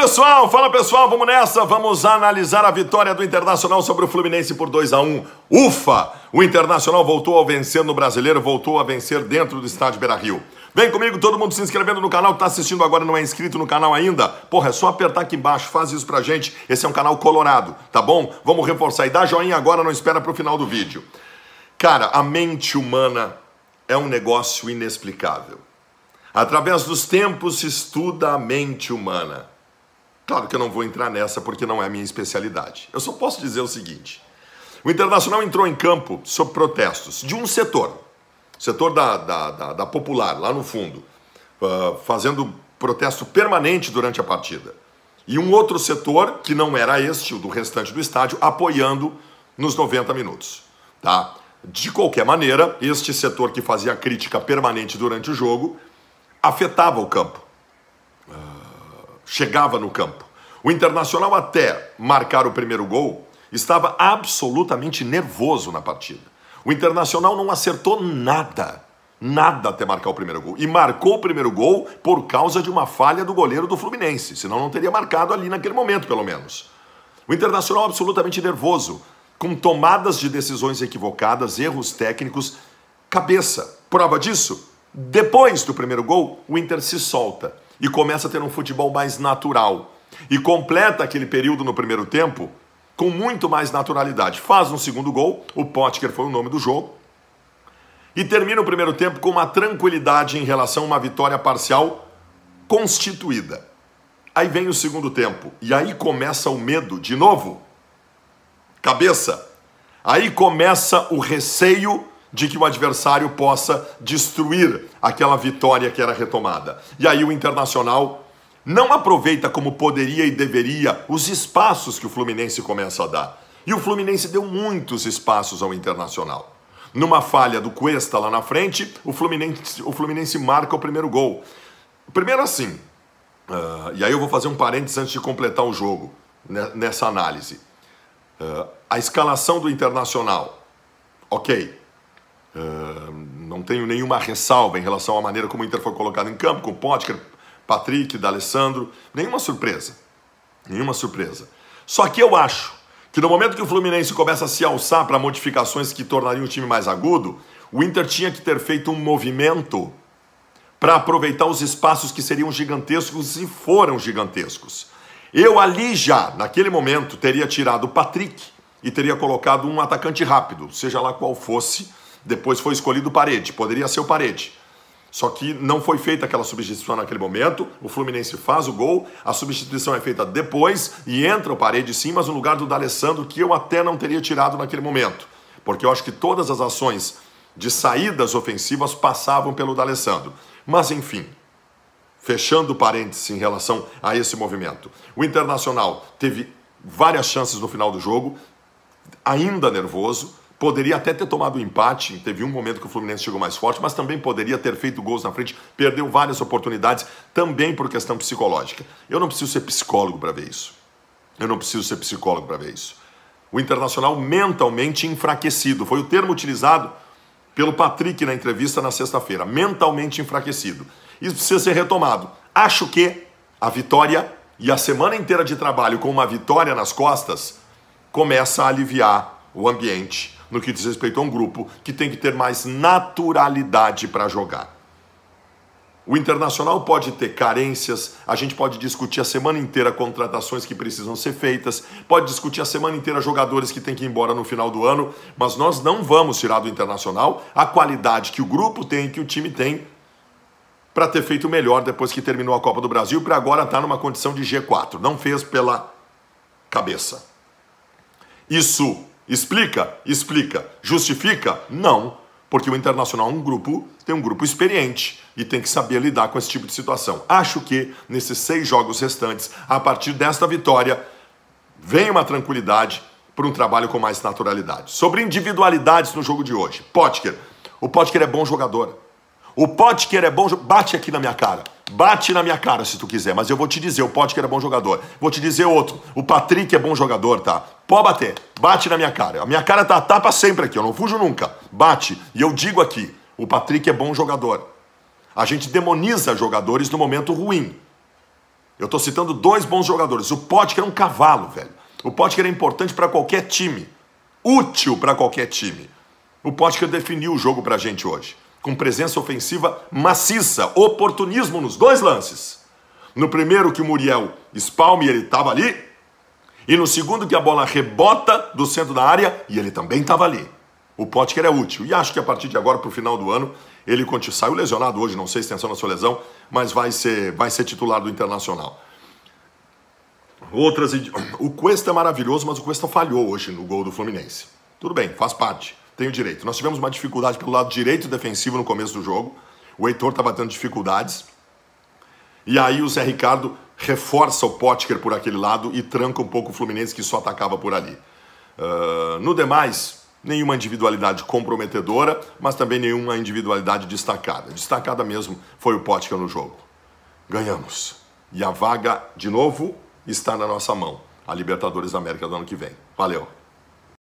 pessoal, fala pessoal, vamos nessa. Vamos analisar a vitória do Internacional sobre o Fluminense por 2 a 1. Ufa! O Internacional voltou a vencer no Brasileiro, voltou a vencer dentro do estádio Beira-Rio. Vem comigo, todo mundo se inscrevendo no canal, tá assistindo agora não é inscrito no canal ainda? Porra, é só apertar aqui embaixo, faz isso pra gente. Esse é um canal colorado, tá bom? Vamos reforçar e dá joinha agora, não espera pro final do vídeo. Cara, a mente humana é um negócio inexplicável. Através dos tempos se estuda a mente humana. Claro que eu não vou entrar nessa porque não é minha especialidade. Eu só posso dizer o seguinte: o Internacional entrou em campo sob protestos de um setor, setor da, da, da, da popular, lá no fundo, uh, fazendo protesto permanente durante a partida. E um outro setor, que não era este, o do restante do estádio, apoiando nos 90 minutos. Tá? De qualquer maneira, este setor que fazia crítica permanente durante o jogo afetava o campo chegava no campo. O Internacional, até marcar o primeiro gol, estava absolutamente nervoso na partida. O Internacional não acertou nada, nada até marcar o primeiro gol. E marcou o primeiro gol por causa de uma falha do goleiro do Fluminense, senão não teria marcado ali naquele momento, pelo menos. O Internacional absolutamente nervoso, com tomadas de decisões equivocadas, erros técnicos, cabeça. Prova disso? Depois do primeiro gol, o Inter se solta e começa a ter um futebol mais natural. E completa aquele período no primeiro tempo com muito mais naturalidade. Faz um segundo gol, o Potker foi o nome do jogo, e termina o primeiro tempo com uma tranquilidade em relação a uma vitória parcial constituída. Aí vem o segundo tempo, e aí começa o medo de novo. Cabeça. Aí começa o receio de que o adversário possa destruir aquela vitória que era retomada. E aí o Internacional não aproveita como poderia e deveria os espaços que o Fluminense começa a dar. E o Fluminense deu muitos espaços ao Internacional. Numa falha do Cuesta lá na frente, o Fluminense, o Fluminense marca o primeiro gol. Primeiro assim, uh, e aí eu vou fazer um parênteses antes de completar o jogo, né, nessa análise. Uh, a escalação do Internacional, ok, Uh, não tenho nenhuma ressalva em relação à maneira como o Inter foi colocado em campo, com Potker, Patrick, D'Alessandro. Nenhuma surpresa. Nenhuma surpresa. Só que eu acho que no momento que o Fluminense começa a se alçar para modificações que tornariam o time mais agudo, o Inter tinha que ter feito um movimento para aproveitar os espaços que seriam gigantescos e foram gigantescos. Eu ali já, naquele momento, teria tirado o Patrick e teria colocado um atacante rápido, seja lá qual fosse, depois foi escolhido parede, poderia ser o parede. Só que não foi feita aquela substituição naquele momento. O Fluminense faz o gol, a substituição é feita depois e entra o parede sim, mas no lugar do D'Alessandro, que eu até não teria tirado naquele momento. Porque eu acho que todas as ações de saídas ofensivas passavam pelo D'Alessandro. Mas enfim, fechando parênteses em relação a esse movimento. O Internacional teve várias chances no final do jogo, ainda nervoso, Poderia até ter tomado um empate, teve um momento que o Fluminense chegou mais forte, mas também poderia ter feito gols na frente, perdeu várias oportunidades, também por questão psicológica. Eu não preciso ser psicólogo para ver isso. Eu não preciso ser psicólogo para ver isso. O Internacional mentalmente enfraquecido foi o termo utilizado pelo Patrick na entrevista na sexta-feira. Mentalmente enfraquecido. Isso precisa ser retomado. Acho que a vitória e a semana inteira de trabalho com uma vitória nas costas começa a aliviar o ambiente no que diz respeito a um grupo que tem que ter mais naturalidade para jogar. O internacional pode ter carências, a gente pode discutir a semana inteira contratações que precisam ser feitas, pode discutir a semana inteira jogadores que têm que ir embora no final do ano, mas nós não vamos tirar do internacional a qualidade que o grupo tem, que o time tem, para ter feito melhor depois que terminou a Copa do Brasil, para agora estar tá numa condição de G4. Não fez pela cabeça. Isso Explica? Explica. Justifica? Não. Porque o Internacional é um grupo, tem um grupo experiente e tem que saber lidar com esse tipo de situação. Acho que nesses seis jogos restantes, a partir desta vitória, vem uma tranquilidade para um trabalho com mais naturalidade. Sobre individualidades no jogo de hoje, Potker. O Potker é bom jogador. O Potker é bom. Bate aqui na minha cara. Bate na minha cara se tu quiser, mas eu vou te dizer, o Potker que é era bom jogador. Vou te dizer outro, o Patrick é bom jogador, tá? Pode bater, bate na minha cara. A minha cara tá tapa tá sempre aqui, eu não fujo nunca. Bate, e eu digo aqui, o Patrick é bom jogador. A gente demoniza jogadores no momento ruim. Eu tô citando dois bons jogadores. O Potker é um cavalo, velho. O Potker é importante para qualquer time. Útil para qualquer time. O Potker definiu o jogo pra gente hoje com presença ofensiva maciça, oportunismo nos dois lances. No primeiro que o Muriel espalme, ele estava ali, e no segundo que a bola rebota do centro da área, e ele também estava ali. O Potker é útil, e acho que a partir de agora, para o final do ano, ele continua. Saiu lesionado hoje, não sei a extensão da sua lesão, mas vai ser, vai ser titular do Internacional. Outras. O Cuesta é maravilhoso, mas o Cuesta falhou hoje no gol do Fluminense. Tudo bem, faz parte tenho direito. Nós tivemos uma dificuldade pelo lado direito defensivo no começo do jogo. O Heitor estava tendo dificuldades. E aí o Zé Ricardo reforça o Potker por aquele lado e tranca um pouco o Fluminense que só atacava por ali. Uh, no demais, nenhuma individualidade comprometedora, mas também nenhuma individualidade destacada. Destacada mesmo foi o Potker no jogo. Ganhamos. E a vaga, de novo, está na nossa mão. A Libertadores da América do ano que vem. Valeu!